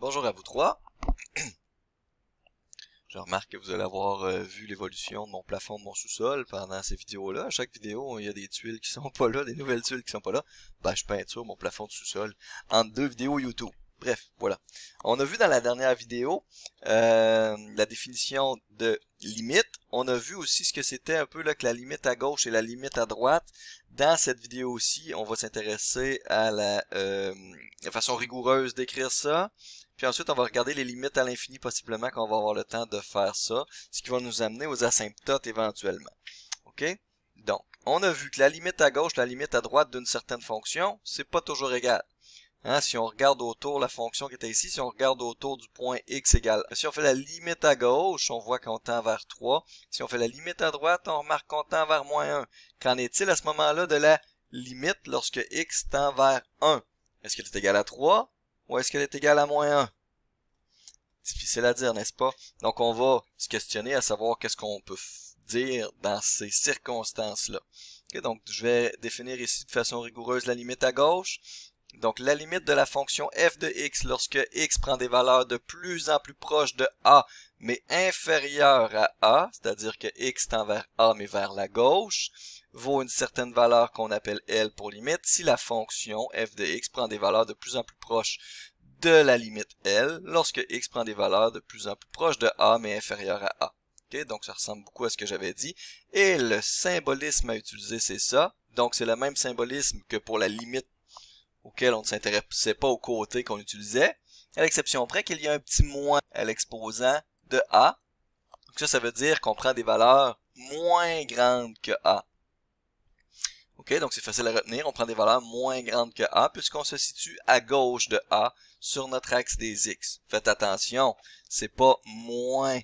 Bonjour à vous trois. Je remarque que vous allez avoir euh, vu l'évolution de mon plafond, de mon sous-sol pendant ces vidéos-là. À chaque vidéo, il y a des tuiles qui sont pas là, des nouvelles tuiles qui sont pas là. Ben, je peinture mon plafond de sous-sol en deux vidéos YouTube. Bref, voilà. On a vu dans la dernière vidéo euh, la définition de limite. On a vu aussi ce que c'était un peu là, que la limite à gauche et la limite à droite. Dans cette vidéo aussi, on va s'intéresser à la, euh, la façon rigoureuse d'écrire ça, puis ensuite, on va regarder les limites à l'infini possiblement quand on va avoir le temps de faire ça, ce qui va nous amener aux asymptotes éventuellement. OK? Donc, on a vu que la limite à gauche, la limite à droite d'une certaine fonction, c'est pas toujours égal. Hein, si on regarde autour la fonction qui était ici, si on regarde autour du point x égale. Si on fait la limite à gauche, on voit qu'on tend vers 3. Si on fait la limite à droite, on remarque qu'on tend vers moins 1. Qu'en est-il à ce moment-là de la limite lorsque x tend vers 1? Est-ce qu'elle est égale à 3? ou est-ce qu'elle est égale à moins 1? Difficile à dire, n'est-ce pas? Donc on va se questionner à savoir qu'est-ce qu'on peut dire dans ces circonstances-là. donc je vais définir ici de façon rigoureuse la limite à gauche. Donc la limite de la fonction f de x lorsque x prend des valeurs de plus en plus proches de a mais inférieures à a, c'est-à-dire que x tend vers a mais vers la gauche, vaut une certaine valeur qu'on appelle L pour limite si la fonction f de x prend des valeurs de plus en plus proches de la limite L lorsque x prend des valeurs de plus en plus proches de A mais inférieures à A. Donc ça ressemble beaucoup à ce que j'avais dit. Et le symbolisme à utiliser, c'est ça. Donc c'est le même symbolisme que pour la limite auquel on ne s'intéressait pas au côté qu'on utilisait, à l'exception près qu'il y a un petit moins à l'exposant de A. Donc ça, ça veut dire qu'on prend des valeurs moins grandes que A donc c'est facile à retenir. On prend des valeurs moins grandes que A puisqu'on se situe à gauche de A sur notre axe des X. Faites attention, c'est pas moins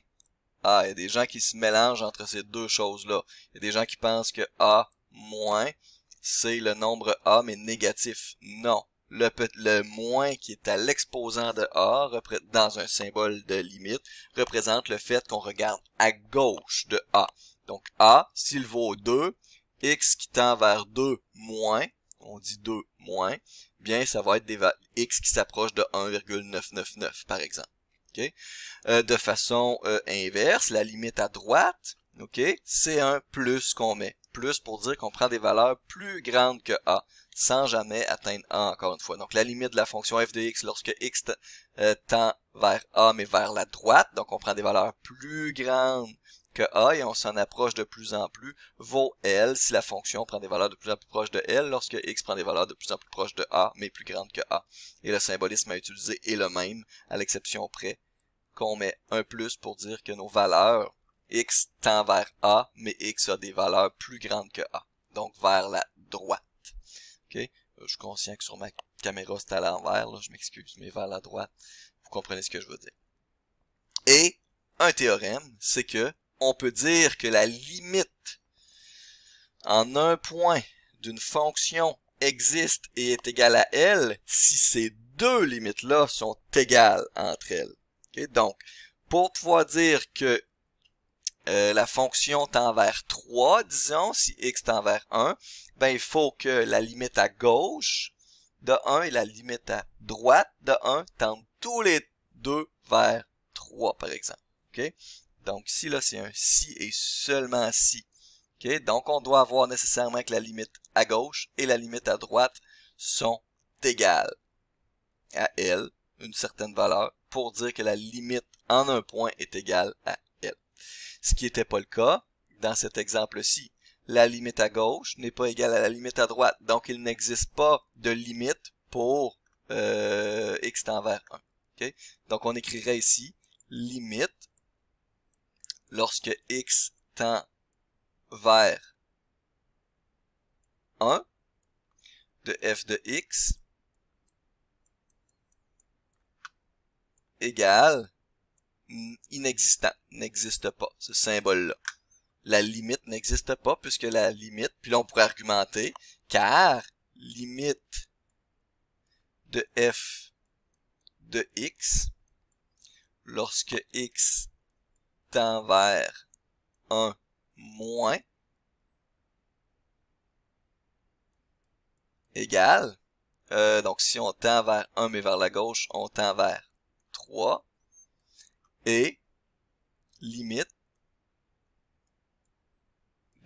A. Il y a des gens qui se mélangent entre ces deux choses-là. Il y a des gens qui pensent que A moins, c'est le nombre A mais négatif. Non. Le, le moins qui est à l'exposant de A dans un symbole de limite représente le fait qu'on regarde à gauche de A. Donc A, s'il vaut 2, x qui tend vers 2 moins, on dit 2 moins, bien ça va être des x qui s'approche de 1,999 par exemple. Euh, de façon euh, inverse, la limite à droite, ok, c'est un plus qu'on met. Plus pour dire qu'on prend des valeurs plus grandes que a, sans jamais atteindre a encore une fois. Donc la limite de la fonction f de x lorsque x euh, tend vers a, mais vers la droite, donc on prend des valeurs plus grandes que a, et on s'en approche de plus en plus, vaut L si la fonction prend des valeurs de plus en plus proches de L lorsque X prend des valeurs de plus en plus proches de A, mais plus grandes que A. Et le symbolisme à utiliser est le même, à l'exception près qu'on met un plus pour dire que nos valeurs X tend vers A, mais X a des valeurs plus grandes que A, donc vers la droite. Okay? Euh, je suis conscient que sur ma caméra, c'est à l'envers, je m'excuse, mais vers la droite. Vous comprenez ce que je veux dire. Et un théorème, c'est que on peut dire que la limite en un point d'une fonction existe et est égale à L si ces deux limites-là sont égales entre elles. Donc, pour pouvoir dire que euh, la fonction tend vers 3, disons, si x tend vers 1, ben il faut que la limite à gauche de 1 et la limite à droite de 1 tendent tous les deux vers 3, par exemple. Donc ici, là, c'est un si et seulement si. Donc on doit avoir nécessairement que la limite à gauche et la limite à droite sont égales à L, une certaine valeur, pour dire que la limite en un point est égale à L. Ce qui n'était pas le cas dans cet exemple-ci. La limite à gauche n'est pas égale à la limite à droite, donc il n'existe pas de limite pour euh, x tend vers 1. Donc on écrirait ici limite lorsque x tend vers 1 de f de x égale inexistant, n'existe pas, ce symbole-là. La limite n'existe pas puisque la limite, puis là on pourrait argumenter, car limite de f de x lorsque x tend vers 1, moins égal. Euh, donc si on tend vers 1 mais vers la gauche, on tend vers 3. Et limite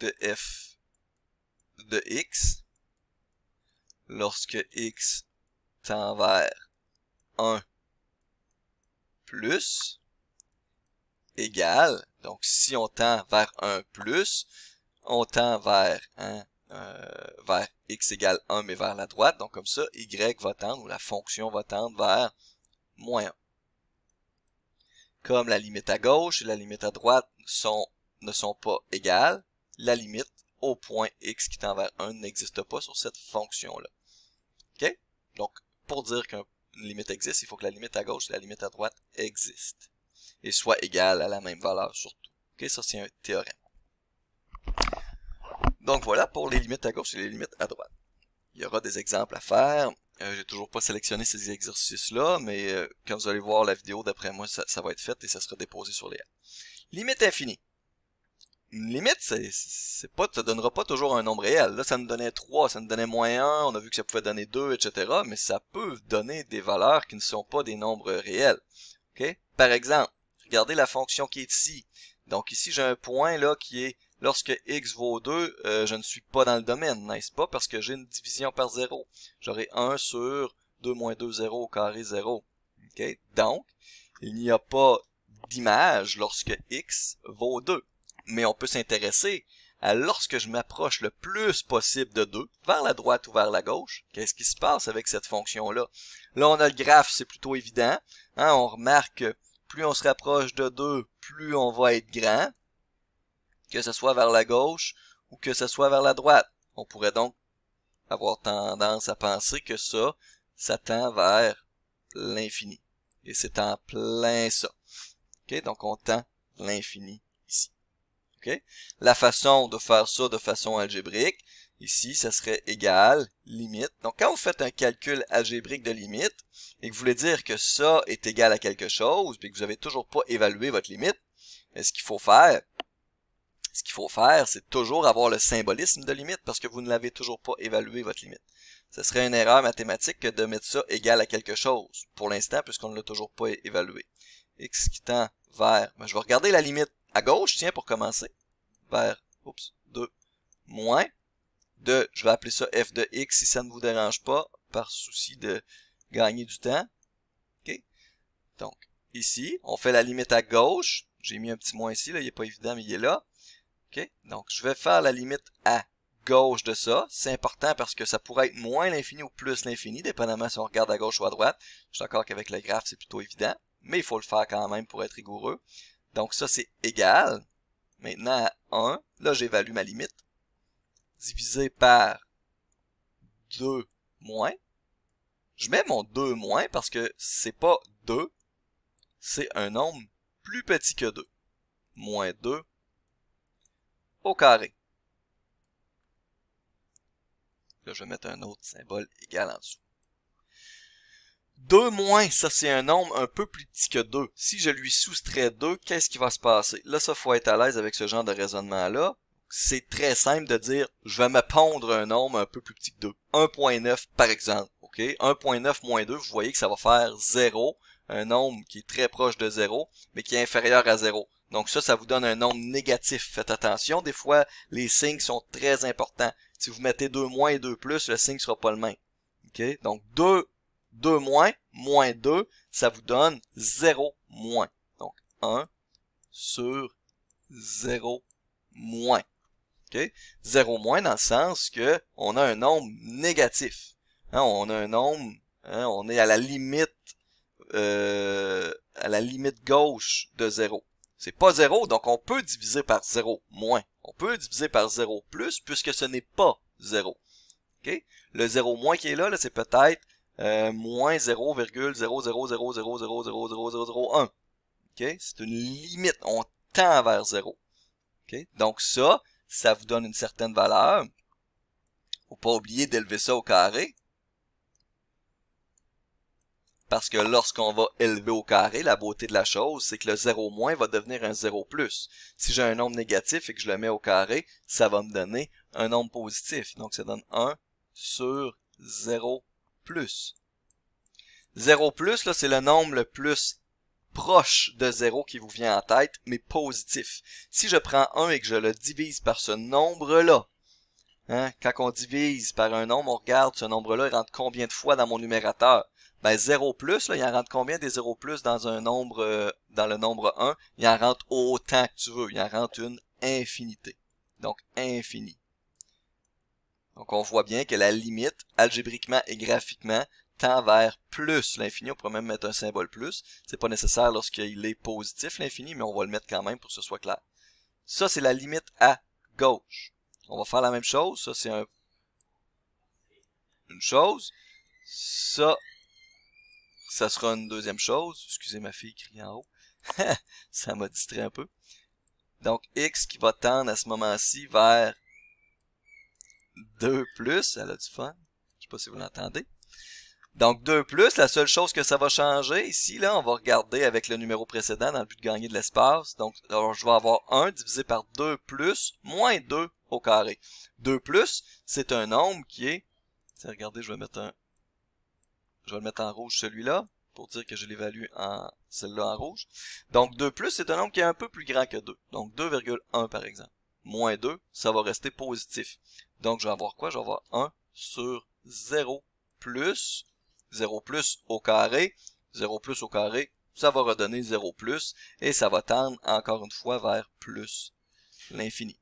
de f de x lorsque x tend vers 1 plus égale. Donc, si on tend vers 1+, on tend vers, 1 euh, vers x égale 1, mais vers la droite. Donc, comme ça, y va tendre, ou la fonction va tendre vers moins 1. Comme la limite à gauche et la limite à droite sont, ne sont pas égales, la limite au point x qui tend vers 1 n'existe pas sur cette fonction-là. OK? Donc, pour dire qu'une limite existe, il faut que la limite à gauche et la limite à droite existent et soit égal à la même valeur surtout. Ok, ça c'est un théorème. Donc voilà pour les limites à gauche et les limites à droite. Il y aura des exemples à faire. Euh, j'ai toujours pas sélectionné ces exercices-là, mais euh, quand vous allez voir la vidéo, d'après moi, ça, va être fait et ça sera déposé sur les Limite infinie. Une limite, c'est pas, donnera pas toujours un nombre réel. Là, ça nous donnait 3, ça nous donnait moins 1, on a vu que ça pouvait donner 2, etc. Mais ça peut donner des valeurs qui ne sont pas des nombres réels. Ok, Par exemple, Regardez la fonction qui est ici. Donc ici, j'ai un point là qui est lorsque x vaut 2, euh, je ne suis pas dans le domaine, n'est-ce pas? Parce que j'ai une division par 0. J'aurai 1 sur 2 moins 2, 0 au carré 0. Donc, il n'y a pas d'image lorsque x vaut 2. Mais on peut s'intéresser à lorsque je m'approche le plus possible de 2, vers la droite ou vers la gauche, qu'est-ce qui se passe avec cette fonction-là? Là, on a le graphe, c'est plutôt évident. Hein? On remarque plus on se rapproche de 2, plus on va être grand, que ce soit vers la gauche ou que ce soit vers la droite. On pourrait donc avoir tendance à penser que ça, ça tend vers l'infini. Et c'est en plein ça. Donc on tend l'infini ici. La façon de faire ça de façon algébrique, Ici, ça serait égal, limite. Donc, quand vous faites un calcul algébrique de limite, et que vous voulez dire que ça est égal à quelque chose, puis que vous n'avez toujours pas évalué votre limite, ben, ce qu'il faut faire, ce qu'il faut faire, c'est toujours avoir le symbolisme de limite, parce que vous ne l'avez toujours pas évalué, votre limite. Ce serait une erreur mathématique que de mettre ça égal à quelque chose, pour l'instant, puisqu'on ne l'a toujours pas évalué. X qui tend vers, ben, je vais regarder la limite à gauche, tiens, pour commencer, vers, oups, 2, moins, je vais appeler ça f de x si ça ne vous dérange pas, par souci de gagner du temps. Donc, ici, on fait la limite à gauche. J'ai mis un petit moins ici, là, il n'est pas évident, mais il est là. Donc, je vais faire la limite à gauche de ça. C'est important parce que ça pourrait être moins l'infini ou plus l'infini, dépendamment si on regarde à gauche ou à droite. Je suis d'accord qu'avec le graphe, c'est plutôt évident, mais il faut le faire quand même pour être rigoureux. Donc ça, c'est égal. Maintenant, à 1, là, j'évalue ma limite divisé par 2 moins. Je mets mon 2 moins parce que c'est pas 2, c'est un nombre plus petit que 2. Moins 2 au carré. Là, je vais mettre un autre symbole égal en dessous. 2 moins, ça c'est un nombre un peu plus petit que 2. Si je lui soustrais 2, qu'est-ce qui va se passer? Là, ça faut être à l'aise avec ce genre de raisonnement-là c'est très simple de dire je vais me pondre un nombre un peu plus petit que 2. 1.9 par exemple. 1.9 moins 2, vous voyez que ça va faire 0, un nombre qui est très proche de 0, mais qui est inférieur à 0. Donc ça, ça vous donne un nombre négatif. Faites attention, des fois, les signes sont très importants. Si vous mettez 2 moins et 2 plus, le signe ne sera pas le même. Donc 2, 2 moins, moins 2, ça vous donne 0 moins. Donc 1 sur 0 moins. 0 moins dans le sens que on a un nombre négatif. Hein, on a un nombre, hein, on est à la limite euh, à la limite gauche de 0. C'est pas 0, donc on peut diviser par 0 moins. On peut diviser par 0 plus, puisque ce n'est pas 0. Le 0 moins qui est là, c'est peut-être moins OK? C'est une limite, on tend vers 0. Donc ça, ça vous donne une certaine valeur. Faut pas oublier d'élever ça au carré. Parce que lorsqu'on va élever au carré, la beauté de la chose, c'est que le 0 moins va devenir un 0 plus. Si j'ai un nombre négatif et que je le mets au carré, ça va me donner un nombre positif. Donc ça donne 1 sur 0 plus. 0 plus, là, c'est le nombre le plus proche de 0 qui vous vient en tête, mais positif. Si je prends 1 et que je le divise par ce nombre-là, hein, quand on divise par un nombre, on regarde ce nombre-là, il rentre combien de fois dans mon numérateur? Ben 0 plus, il en rentre combien des 0 plus dans un nombre euh, dans le nombre 1? Il en rentre autant que tu veux. Il en rentre une infinité. Donc infini. Donc on voit bien que la limite, algébriquement et graphiquement, tend vers plus l'infini, on pourrait même mettre un symbole plus. C'est pas nécessaire lorsqu'il est positif l'infini, mais on va le mettre quand même pour que ce soit clair. Ça, c'est la limite à gauche. On va faire la même chose. Ça, c'est un... une chose. Ça, ça sera une deuxième chose. Excusez ma fille qui crie en haut. ça m'a distrait un peu. Donc, x qui va tendre à ce moment-ci vers 2 plus. Elle a du fun. Je sais pas si vous l'entendez. Donc 2 plus, la seule chose que ça va changer ici, là, on va regarder avec le numéro précédent dans le but de gagner de l'espace. Donc je vais avoir 1 divisé par 2 plus moins 2 au carré. 2 plus, c'est un nombre qui est... Tiens, regardez, je vais mettre un... Je vais le mettre en rouge celui-là pour dire que je l'évalue en celle-là en rouge. Donc 2 plus, c'est un nombre qui est un peu plus grand que 2. Donc 2,1 par exemple. Moins 2, ça va rester positif. Donc je vais avoir quoi? Je vais avoir 1 sur 0 plus 0 plus au carré, 0 plus au carré, ça va redonner 0 plus, et ça va tendre encore une fois vers plus l'infini.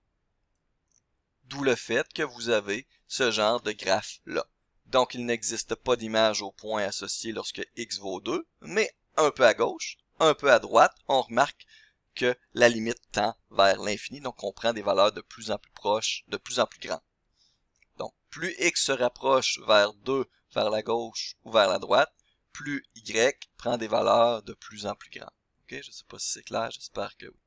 D'où le fait que vous avez ce genre de graphe-là. Donc il n'existe pas d'image au point associé lorsque x vaut 2, mais un peu à gauche, un peu à droite, on remarque que la limite tend vers l'infini, donc on prend des valeurs de plus en plus proches, de plus en plus grandes plus X se rapproche vers 2 vers la gauche ou vers la droite, plus Y prend des valeurs de plus en plus grandes. je ne sais pas si c'est clair, j'espère que oui.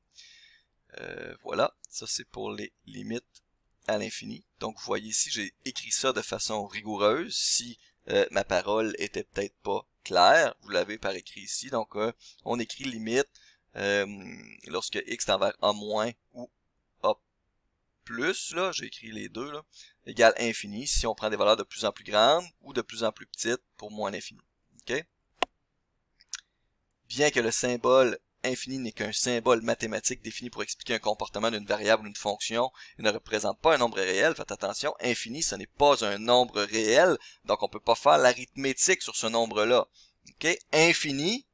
Euh, voilà, ça c'est pour les limites à l'infini. Donc vous voyez ici, j'ai écrit ça de façon rigoureuse. Si euh, ma parole était peut-être pas claire, vous l'avez par écrit ici. Donc euh, on écrit limite lorsque x tend vers moins ou plus, là, j'ai écrit les deux, là, égale infini si on prend des valeurs de plus en plus grandes ou de plus en plus petites pour moins l'infini. OK? Bien que le symbole infini n'est qu'un symbole mathématique défini pour expliquer un comportement d'une variable ou d'une fonction il ne représente pas un nombre réel. Faites attention, infini, ce n'est pas un nombre réel, donc on ne peut pas faire l'arithmétique sur ce nombre-là. OK? Infini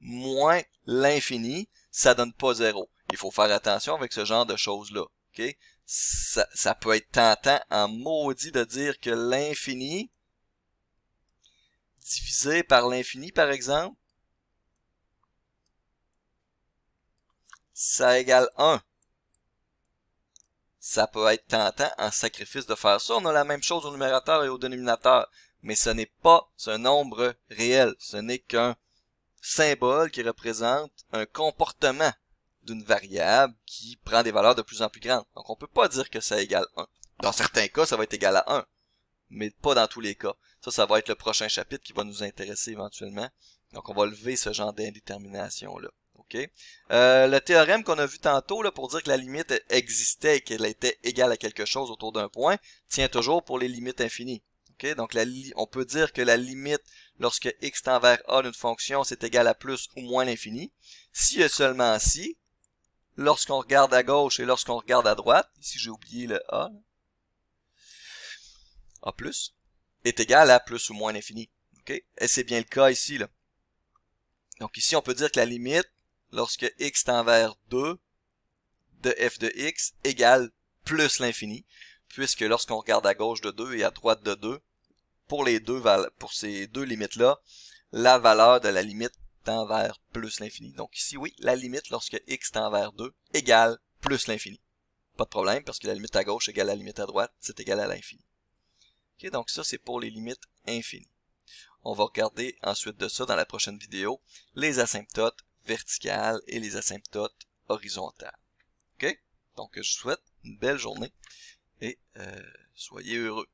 moins l'infini, ça donne pas zéro. Il faut faire attention avec ce genre de choses-là. OK? ça, peut être tentant en maudit de dire que l'infini divisé par l'infini, par exemple, ça égale 1. Ça peut être tentant en sacrifice de faire ça. On a la même chose au numérateur et au dénominateur, mais ce n'est pas un nombre réel, ce n'est qu'un symbole qui représente un comportement d'une variable qui prend des valeurs de plus en plus grandes. Donc on peut pas dire que ça égale 1. Dans certains cas, ça va être égal à 1, mais pas dans tous les cas. Ça, ça va être le prochain chapitre qui va nous intéresser éventuellement. Donc on va lever ce genre d'indétermination-là. Euh, le théorème qu'on a vu tantôt là, pour dire que la limite existait et qu'elle était égale à quelque chose autour d'un point tient toujours pour les limites infinies. Donc la on peut dire que la limite lorsque x tend vers a d'une fonction c'est égal à plus ou moins l'infini. Si et seulement si, lorsqu'on regarde à gauche et lorsqu'on regarde à droite, ici j'ai oublié le A, A plus, est égal à plus ou moins l'infini. Et c'est bien le cas ici. Là. Donc ici, on peut dire que la limite, lorsque x tend vers 2, de f de x égale plus l'infini, puisque lorsqu'on regarde à gauche de 2 et à droite de 2, pour les deux pour ces deux limites-là, la valeur de la limite tend vers plus l'infini. Donc ici, oui, la limite lorsque x tend vers 2 égale plus l'infini. Pas de problème, parce que la limite à gauche égale la limite à droite, c'est égal à l'infini. Okay, donc ça, c'est pour les limites infinies. On va regarder ensuite de ça dans la prochaine vidéo, les asymptotes verticales et les asymptotes horizontales. OK? Donc, je vous souhaite une belle journée et euh, soyez heureux.